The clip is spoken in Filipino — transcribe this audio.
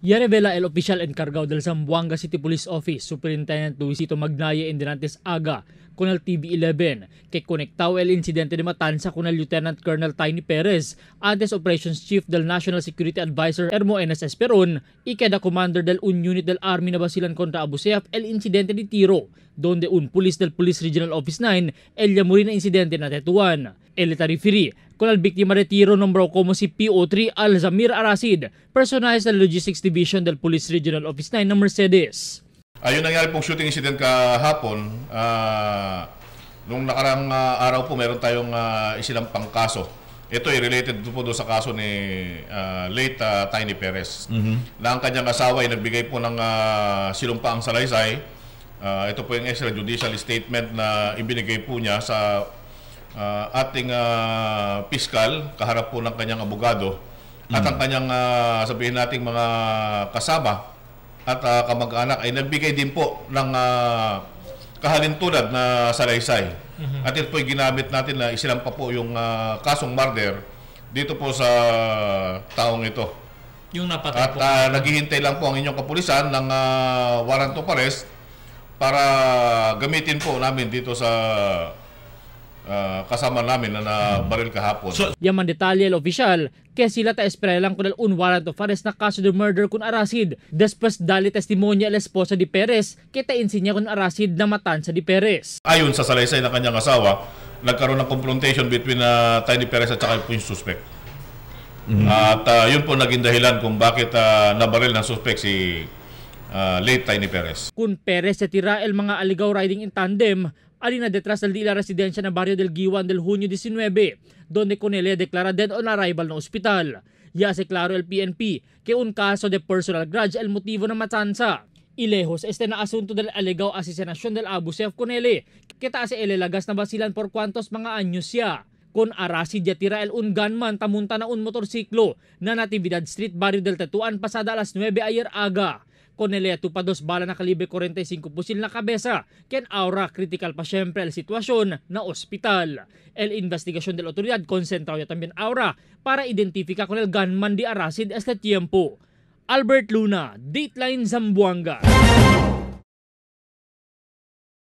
Yan revela el oficial encargado del Zamboanga City Police Office, Superintendent Luisito Magnaye Indirantes Aga, con el TV11, que conectao el incidente de matanza con el Lieutenant Colonel Tiny Perez, antes Operations Chief del National Security Advisor Hermo Enes Esperon, y queda Commander del un Unit del Army na basilan contra Abu Sayyaf el incidente de tiro, donde un pulis del Police Regional Office 9 el yamurin na insidente na tetuan. Elitary Firi, con el víctima de tiro nombrado como si PO3 Alzamir Arasid, personajes del Logistics Division del Police Regional Office 9 ng Mercedes. Ayun nangyari pong shooting incident kahapon. Uh, nung nakarang uh, araw po, meron tayong uh, ah, isilampang kaso. Ito ay related po doon sa kaso ni uh, late uh, Tiny Perez. Mm-hmm. Na ang kanyang asawa ay nagbigay po ng uh, silumpaang salaysay. Uh, ito po yung extrajudicial statement na ibinigay po niya sa uh, ating uh, kaharap po ng kanyang abogado, mm. at ang mm. kanyang uh, sabihin nating mga kasama at uh, kamag-anak ay nagbigay din po ng uh, kahalintulad na salaysay. Mm-hmm. At ito po'y ginamit natin na isilampa po yung uh, kasong murder dito po sa taong ito. Yung napatay At po. uh, naghihintay lang po ang inyong kapulisan ng uh, warrant of arrest para gamitin po namin dito sa uh, kasama namin na nabaril kahapon. So, Yaman detalye el opisyal, kaya sila ta esperalang kunal un warrant of arrest na kaso de murder kun arasid. Después dali testimonya el esposa di Perez, kita insinya kun arasid na matan sa di Perez. Ayon sa salaysay na kanyang asawa, nagkaroon ng confrontation between uh, Tiny Perez at saka yung suspect. Mm-hmm. At uh, yun po naging dahilan kung bakit uh, nabaril ng suspect si uh, late Tiny Perez. Kung Perez sa tira el mga aligaw riding in tandem, Alina detrás del la residencia na Barrio del Giwan del junio 19, donde Conelia declara dead on arrival no ospital. Ya se claro el PNP que un caso de personal grudge el motivo na matansa. Y este na asunto del alegao asesinación del Abu Saif Conele, que taas elelagas na basilan por cuantos mga anyos siya kon arasi dia tira el un gunman tamunta na un motorsiklo na natividad street barrio del Tatuan pasada alas 9 ayer aga. Corneleto pa bala na kalibre 45 pusil na kabesa ken aura critical pa syempre el sitwasyon na ospital. El investigasyon del otoridad concentrado también aura para identifika kung el gunman di arasid este tiempo. Albert Luna, Dateline Zamboanga.